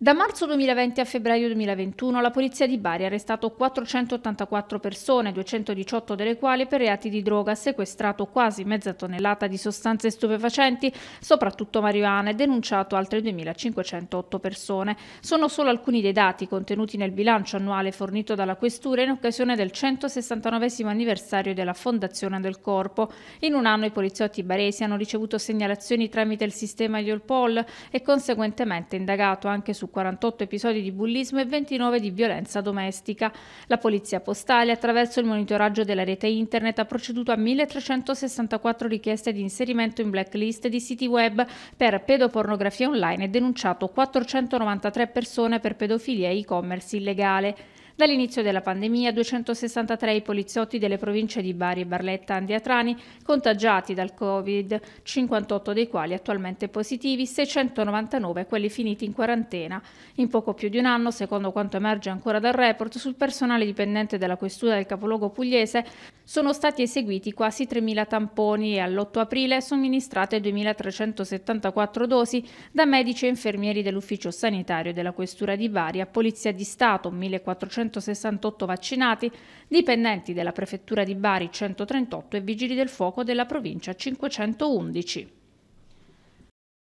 Da marzo 2020 a febbraio 2021 la polizia di Bari ha arrestato 484 persone, 218 delle quali per reati di droga, sequestrato quasi mezza tonnellata di sostanze stupefacenti, soprattutto marijuana, e denunciato altre 2.508 persone. Sono solo alcuni dei dati contenuti nel bilancio annuale fornito dalla Questura in occasione del 169 anniversario della fondazione del corpo. In un anno i poliziotti baresi hanno ricevuto segnalazioni tramite il sistema Iolpol e conseguentemente indagato anche su su 48 episodi di bullismo e 29 di violenza domestica. La Polizia Postale, attraverso il monitoraggio della rete internet, ha proceduto a 1364 richieste di inserimento in blacklist di siti web per pedopornografia online e denunciato 493 persone per pedofilia e e-commerce illegale. Dall'inizio della pandemia 263 i poliziotti delle province di Bari, Barletta e Andiatrani contagiati dal Covid, 58 dei quali attualmente positivi, 699 quelli finiti in quarantena. In poco più di un anno, secondo quanto emerge ancora dal report, sul personale dipendente della questura del capoluogo pugliese sono stati eseguiti quasi 3.000 tamponi e all'8 aprile somministrate 2.374 dosi da medici e infermieri dell'ufficio sanitario della questura di Bari a Polizia di Stato 1.400 268 vaccinati, dipendenti della Prefettura di Bari 138 e vigili del fuoco della provincia 511.